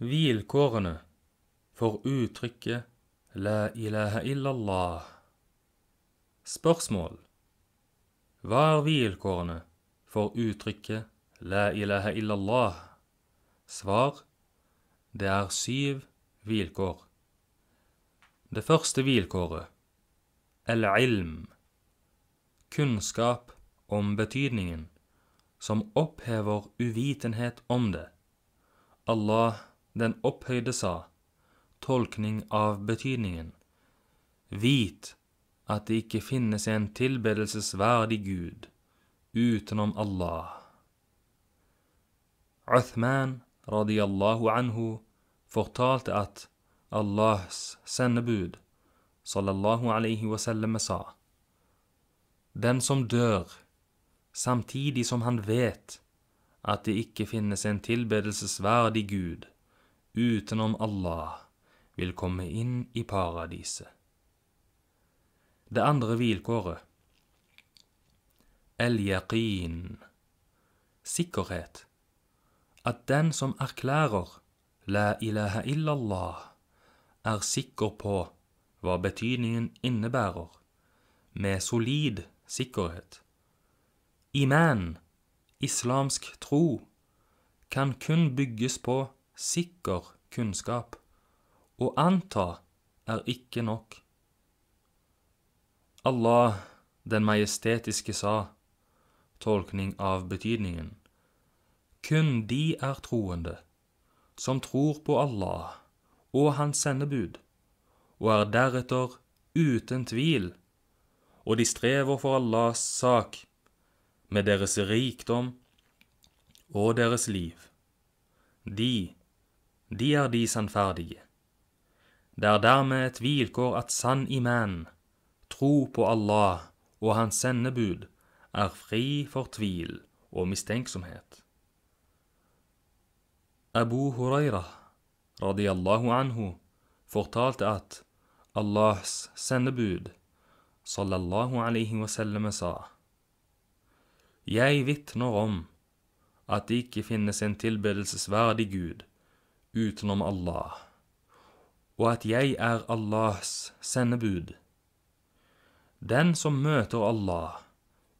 vilkårene for uttrykket La ilaha illallah. Spørsmål Hva er vilkårene for uttrykket La ilaha illallah? Svar Det er syv vilkår. Det første vilkåret al-ilm, kunnskap om betydningen, som opphever uvitenhet om det. Allah den opphøyde sa, tolkning av betydningen, Vit at det ikke finnes en tilbedelsesverdig Gud utenom Allah. Uthman radiallahu anhu fortalte at Allahs sendebud sallallahu alaihi wasallam sa Den som dør samtidig som han vet at det ikke finnes en tilbedelsesverdig Gud utenom Allah, vil komme inn i paradiset. Det andre vilkåret El-yaqin sikkerhet at den som erklærer la ilaha illallah, er sikker på hva betydningen innebærer, med solid sikkerhet. Iman, islamsk tro, kan kun bygges på sikker kunnskap. Å anta er ikke nok. Allah den majestetiske sa, tolkning av betydningen, kun de er troende, som tror på Allah og hans sendebud, og er deretter uten tvil, og de strever for Allahs sak, med deres rikdom og deres liv. De de er de sannferdige. Det er dermed et vilkår at sann iman, tro på Allah og hans sendebud, er fri for tvil og mistenksomhet. Abu Huraira, radiallahu anhu, fortalte at Allahs sendebud, sallallahu alaihi wasallam, sa Jeg vitner om at det ikke finnes en tilbedelsesverdig Gud utenom Allah, og at jeg er Allahs sendebud. Den som møter Allah,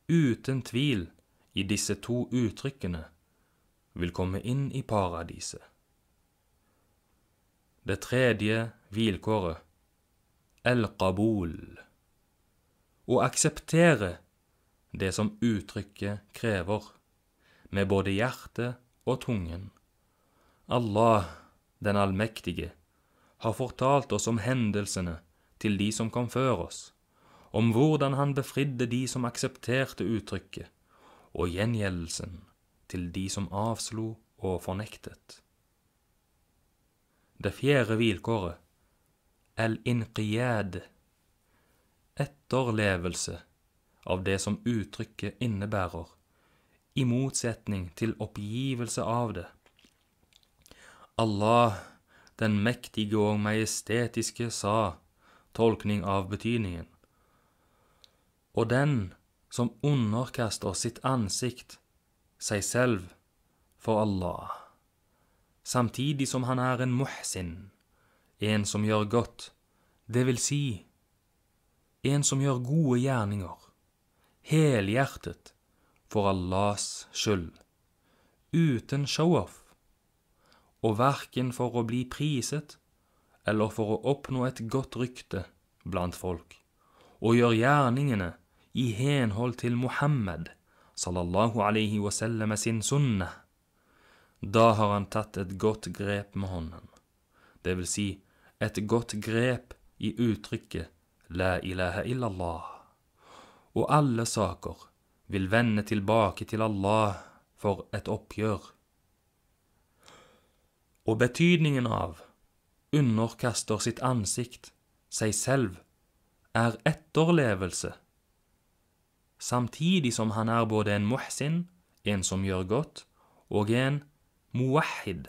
uten tvil, i disse to uttrykkene, vil komme inn i paradiset. Det tredje vilkåret, el-qabul, å akseptere det som uttrykket krever, med både hjertet og tungen. Allah den allmektige, har fortalt oss om hendelsene til de som kom før oss, om hvordan han befridde de som aksepterte uttrykket, og gjengjeldelsen til de som avslo og fornektet. Det fjerde vilkåret, el-inqiyad, etterlevelse av det som uttrykket innebærer, i motsetning til oppgivelse av det. Allah, den mektige og majestetiske, sa, tolkning av betydningen. Og den som underkaster sitt ansikt, seg selv, for Allah, samtidig som han er en muhsin, en som gjør godt, det vil si, en som gjør gode gjerninger, helhjertet, for Allahs skyld, uten show-off og verken for å bli priset eller for å oppnå et godt rykte blant folk, og gjør gjerningene i henhold til Muhammed sallallahu alaihi wasallam sin sunne. Da har han tatt et godt grep med hånden, det vil si et godt grep i uttrykket la ilaha illallah. Og alle saker vil vende tilbake til Allah for et oppgjør og betydningen av underkaster sitt ansikt, seg selv, er etterlevelse, samtidig som han er både en muhsin, en som gjør godt, og en muwahid,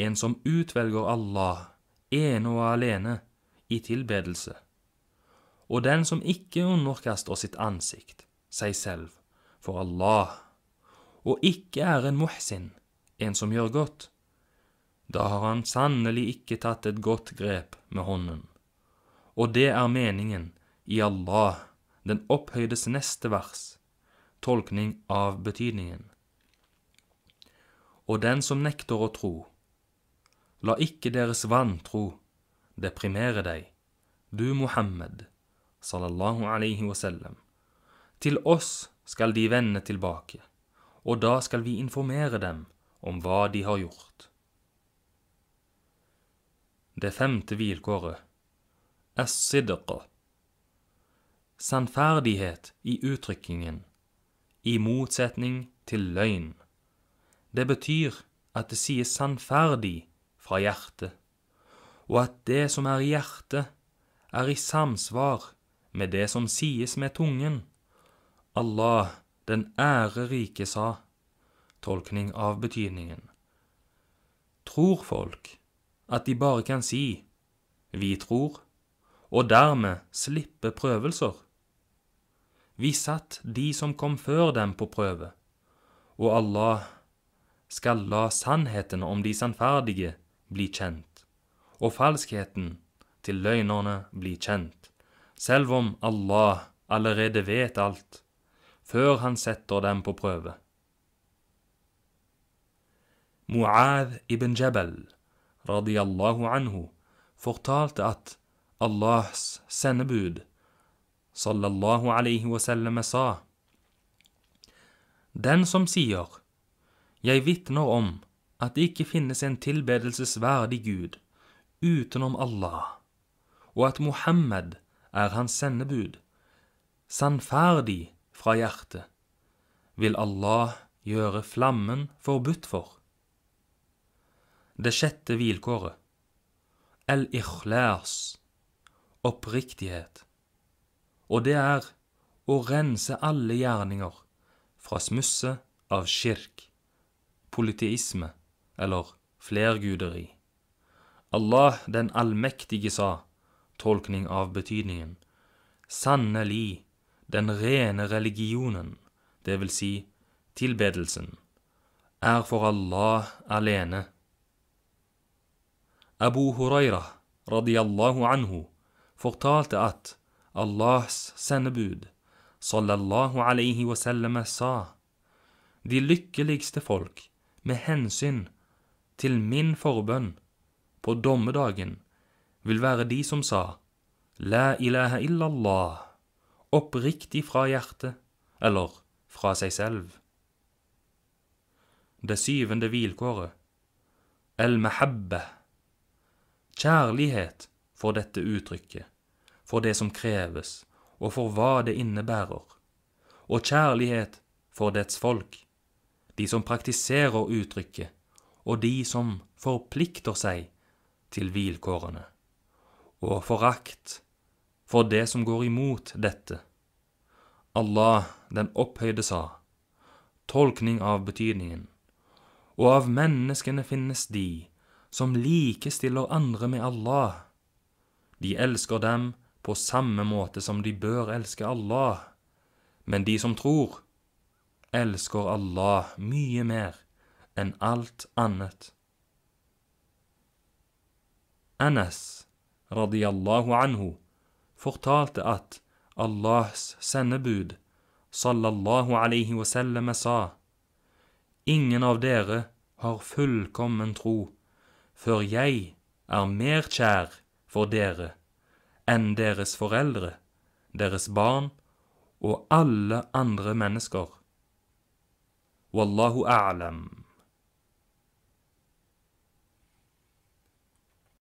en som utvelger Allah, ene og alene, i tilbedelse. Og den som ikke underkaster sitt ansikt, seg selv, for Allah, og ikke er en muhsin, en som gjør godt, da har han sannelig ikke tatt et godt grep med hånden. Og det er meningen i Allah, den opphøydes neste vers, tolkning av betydningen. Og den som nekter å tro, la ikke deres vantro deprimere deg, du Muhammed, sallallahu alaihi wasallam. Til oss skal de vende tilbake, og da skal vi informere dem om hva de har gjort. Det femte vilkåret. As-sidqa. Sannferdighet i uttrykkingen, i motsetning til løgn. Det betyr at det sies sannferdig fra hjertet, og at det som er i hjertet, er i samsvar med det som sies med tungen. Allah, den ærerike, sa. Tolkning av betydningen. Tror folk at de bare kan si 'vi tror', og dermed slippe prøvelser. Vi satt de som kom før dem på prøve, og Allah skal la sannheten om de sannferdige bli kjent, og falskheten til løgnerne bli kjent, selv om Allah allerede vet alt, før han setter dem på prøve. Mu'ad ibn Jabal radiallahu anhu, fortalte at Allahs sendebud sallallahu alaihi wasallam sa Den som sier Jeg vitner om at det ikke finnes en tilbedelsesverdig Gud utenom Allah, og at Muhammed er hans sendebud, sannferdig fra hjertet, vil Allah gjøre flammen forbudt for. Det sjette vilkåret. El-ikhlas. Oppriktighet. Og det er å rense alle gjerninger fra smusse av kirk, politiisme eller flerguderi. Allah den allmektige sa, tolkning av betydningen, sannelig den rene religionen, det vil si tilbedelsen, er for Allah alene Abu Huraira radiallahu anhu fortalte at Allahs sendebud sallallahu alaihi wasallam sa De lykkeligste folk med hensyn til min forbønn på dommedagen vil være de som sa La ilaha illallah oppriktig fra hjertet eller fra seg selv. Det syvende vilkåret El-mahabbe Kjærlighet for dette uttrykket, for det som kreves, og for hva det innebærer. Og kjærlighet for dets folk, de som praktiserer uttrykket, og de som forplikter seg til vilkårene. Og forakt for det som går imot dette. Allah den opphøyde sa, tolkning av betydningen, og av menneskene finnes de som likestiller andre med Allah. De elsker dem på samme måte som de bør elske Allah. Men de som tror, elsker Allah mye mer enn alt annet. Anas radiallahu anhu fortalte at Allahs sendebud sallallahu alaihi wasallam sa Ingen av dere har fullkommen tro for jeg er mer kjær for dere enn deres foreldre, deres barn og alle andre mennesker. Wallahu a'lam.